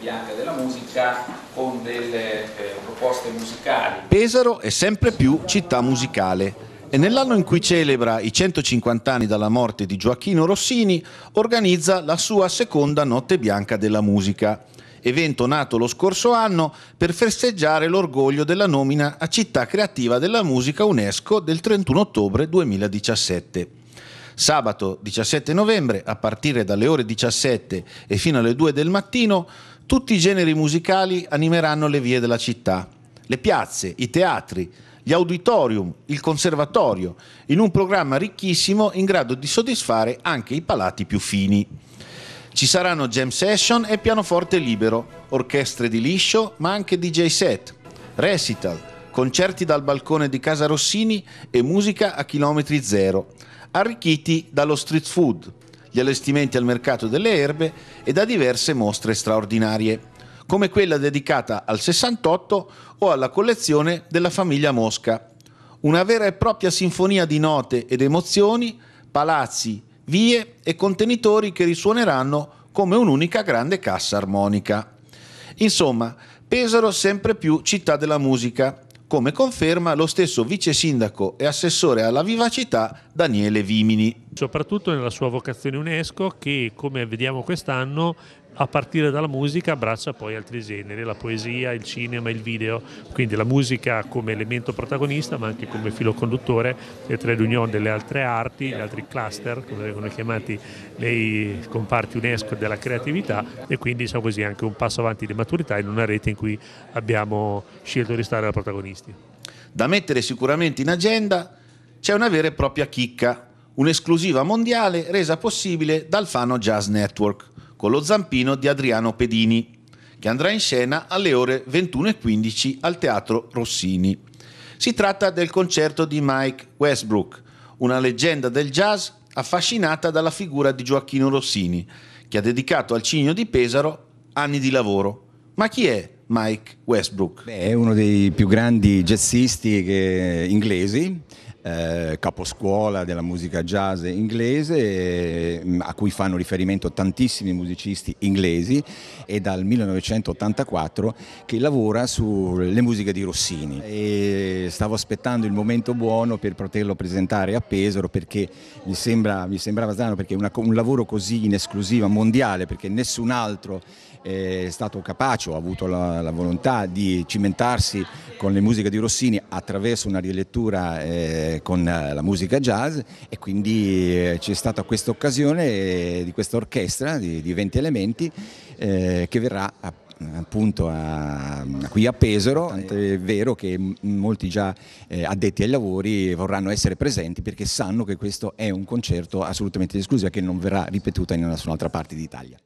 bianca della musica con delle eh, proposte musicali. Pesaro è sempre più città musicale e nell'anno in cui celebra i 150 anni dalla morte di Gioacchino Rossini organizza la sua seconda Notte Bianca della Musica, evento nato lo scorso anno per festeggiare l'orgoglio della nomina a Città Creativa della Musica UNESCO del 31 ottobre 2017. Sabato 17 novembre, a partire dalle ore 17 e fino alle 2 del mattino, tutti i generi musicali animeranno le vie della città, le piazze, i teatri, gli auditorium, il conservatorio, in un programma ricchissimo in grado di soddisfare anche i palati più fini. Ci saranno jam session e pianoforte libero, orchestre di liscio, ma anche DJ set, recital, concerti dal balcone di Casa Rossini e musica a chilometri zero, arricchiti dallo street food, gli allestimenti al mercato delle erbe e da diverse mostre straordinarie, come quella dedicata al 68 o alla collezione della famiglia Mosca. Una vera e propria sinfonia di note ed emozioni, palazzi, vie e contenitori che risuoneranno come un'unica grande cassa armonica. Insomma, Pesaro sempre più città della musica, come conferma lo stesso vice sindaco e assessore alla vivacità Daniele Vimini soprattutto nella sua vocazione UNESCO che come vediamo quest'anno a partire dalla musica abbraccia poi altri generi, la poesia, il cinema, il video, quindi la musica come elemento protagonista ma anche come filo conduttore e tra l'unione delle altre arti, gli altri cluster come vengono chiamati nei comparti UNESCO della creatività e quindi diciamo così anche un passo avanti di maturità in una rete in cui abbiamo scelto di stare da protagonisti. Da mettere sicuramente in agenda c'è una vera e propria chicca un'esclusiva mondiale resa possibile dal Fano Jazz Network, con lo zampino di Adriano Pedini, che andrà in scena alle ore 21.15 al Teatro Rossini. Si tratta del concerto di Mike Westbrook, una leggenda del jazz affascinata dalla figura di Gioacchino Rossini, che ha dedicato al Cigno di Pesaro anni di lavoro. Ma chi è Mike Westbrook? Beh, è uno dei più grandi jazzisti inglesi eh, caposcuola della musica jazz inglese, mm, a cui fanno riferimento tantissimi musicisti inglesi, e dal 1984 che lavora sulle musiche di Rossini. E stavo aspettando il momento buono per poterlo presentare a Pesaro perché mi, sembra, mi sembrava strano perché una, un lavoro così in esclusiva mondiale, perché nessun altro eh, è stato capace o ha avuto la, la volontà di cimentarsi con le musiche di Rossini attraverso una rilettura eh, con eh, la musica jazz e quindi eh, c'è stata questa occasione eh, di questa orchestra di, di 20 elementi che verrà a appunto a, a qui a Pesaro, è vero che molti già eh, addetti ai lavori vorranno essere presenti perché sanno che questo è un concerto assolutamente esclusivo esclusiva che non verrà ripetuto in nessun'altra parte d'Italia.